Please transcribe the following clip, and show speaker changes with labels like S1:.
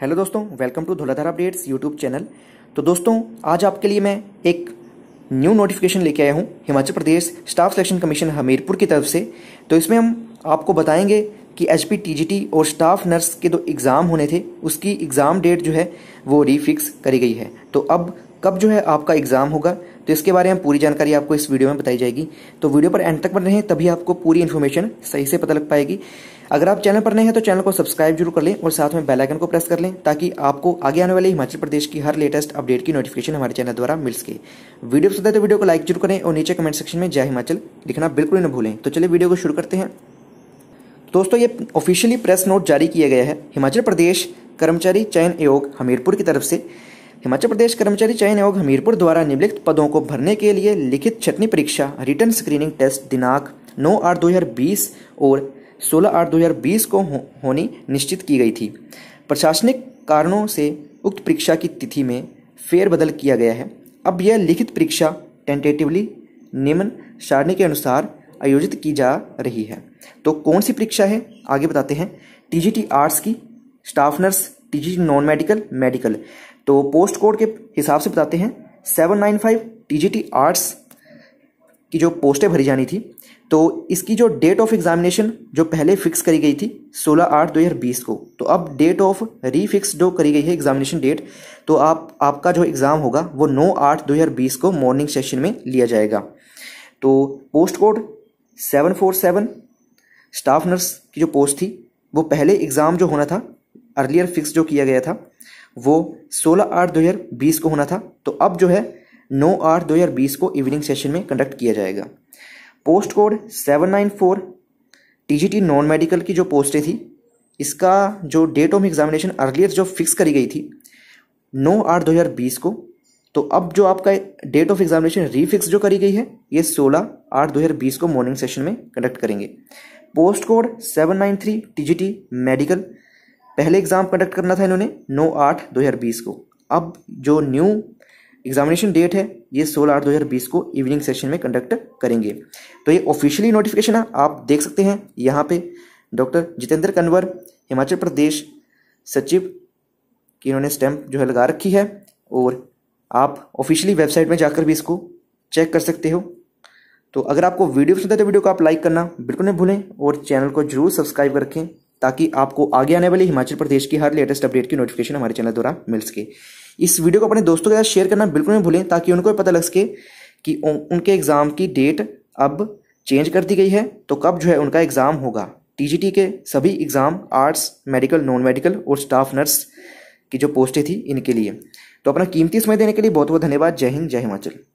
S1: hello दोस्तों welcome to Dhauladhar updates YouTube channel तो दोस्तों आज आपके लिए मैं एक न्यू नोटिफिकेशन लेके आया हूँ Himachal Pradesh staff selection commission Hamirpur की तरफ से तो इसमें हम आपको बताएंगे कि एच पी और स्टाफ नर्स के दो एग्ज़ाम होने थे उसकी एग्ज़ाम डेट जो है वो रीफिक्स करी गई है तो अब कब जो है आपका एग्ज़ाम होगा तो इसके बारे में पूरी जानकारी आपको इस वीडियो में बताई जाएगी तो वीडियो पर एंड तक बन रहे हैं तभी आपको पूरी इन्फॉर्मेशन सही से पता लग पाएगी अगर आप चैनल पर नए हैं तो चैनल को सब्सक्राइब जरूर कर लें और साथ में बेल आइकन को प्रेस कर लें ताकि आपको आगे आने वाले हिमाचल प्रदेश की हर लेटेस्ट अपडेट की नोटिफिकेशन हमारे चैनल द्वारा मिल सके वीडियो पसंद है तो वीडियो को लाइक जरूर करें और नीचे कमेंट सेक्शन में जय हिमाचल लिखना बिल्कुल न भूलें तो चलिए वीडियो को शुरू करते हैं दोस्तों ये ऑफिशियली प्रेस नोट जारी किया गया है हिमाचल प्रदेश कर्मचारी चयन आयोग हमीरपुर की तरफ से हिमाचल प्रदेश कर्मचारी चयन आयोग हमीरपुर द्वारा निम्नलिखित पदों को भरने के लिए लिखित छठनी परीक्षा रिटर्न स्क्रीनिंग टेस्ट दिनांक 9 आठ 2020 और 16 आठ 2020 को हो, होनी निश्चित की गई थी प्रशासनिक कारणों से उक्त परीक्षा की तिथि में फेरबदल किया गया है अब यह लिखित परीक्षा टेंटेटिवली निम्न सारणी के अनुसार आयोजित की जा रही है तो कौन सी परीक्षा है आगे बताते हैं टीजीटी आर्ट्स की staff nurse TGT non medical medical तो पोस्ट कोड के हिसाब से बताते हैं seven nine five T arts की जो पोस्टें भरी जानी थी तो इसकी जो डेट ऑफ एग्जामिनेशन जो पहले फिक्स करी गई थी 16 आठ 2020 को तो अब डेट ऑफ रीफिक्स जो करी गई है एग्जामिनेशन डेट तो आप आपका जो एग्ज़ाम होगा वो 9 आठ 2020 को मॉर्निंग सेशन में लिया जाएगा तो post code seven four seven staff nurse की जो पोस्ट थी वो पहले एग्ज़ाम जो होना था अर्लियर फिक्स जो किया गया था वो सोलह आठ दो हजार बीस को होना था तो अब जो है नौ आठ दो हजार बीस को इवनिंग सेशन में कंडक्ट किया जाएगा post code seven nine four T G T non medical की जो पोस्टें थी इसका जो डेट ऑफ एग्जामिनेशन अर्लियर जो फिक्स करी गई थी नौ आठ दो हजार बीस को तो अब जो आपका डेट ऑफ एग्जामिनेशन रीफिक्स जो करी गई है ये 16 आठ 2020 को मॉर्निंग सेशन में कंडक्ट करेंगे post code seven nine three T G T medical पहले एग्ज़ाम कंडक्ट करना था इन्होंने नौ आठ 2020 को अब जो न्यू एग्जामिनेशन डेट है ये 16 आठ 2020 को इवनिंग सेशन में कंडक्ट करेंगे तो ये ऑफिशियली नोटिफिकेशन है आप देख सकते हैं यहाँ पे डॉक्टर जितेंद्र कन्वर हिमाचल प्रदेश सचिव की इन्होंने स्टैंप जो है लगा रखी है और आप ऑफिशियली वेबसाइट में जाकर भी इसको चेक कर सकते हो तो अगर आपको वीडियो पसंद है तो वीडियो को आप लाइक करना बिल्कुल नहीं भूलें और चैनल को जरूर सब्सक्राइब कर रखें ताकि आपको आगे आने वाली हिमाचल प्रदेश की हर लेटेस्ट अपडेट की नोटिफिकेशन हमारे चैनल द्वारा मिल सके इस वीडियो को अपने दोस्तों के साथ शेयर करना बिल्कुल नहीं भूलें ताकि उनको पता लग सके कि उनके एग्ज़ाम की डेट अब चेंज कर दी गई है तो कब जो है उनका एग्ज़ाम होगा टीजीटी के सभी exam arts medical non medical और स्टाफ नर्स की जो पोस्टें थी इनके लिए तो अपना कीमती समय देने के लिए बहुत बहुत धन्यवाद जय हिंद जय हिमाचल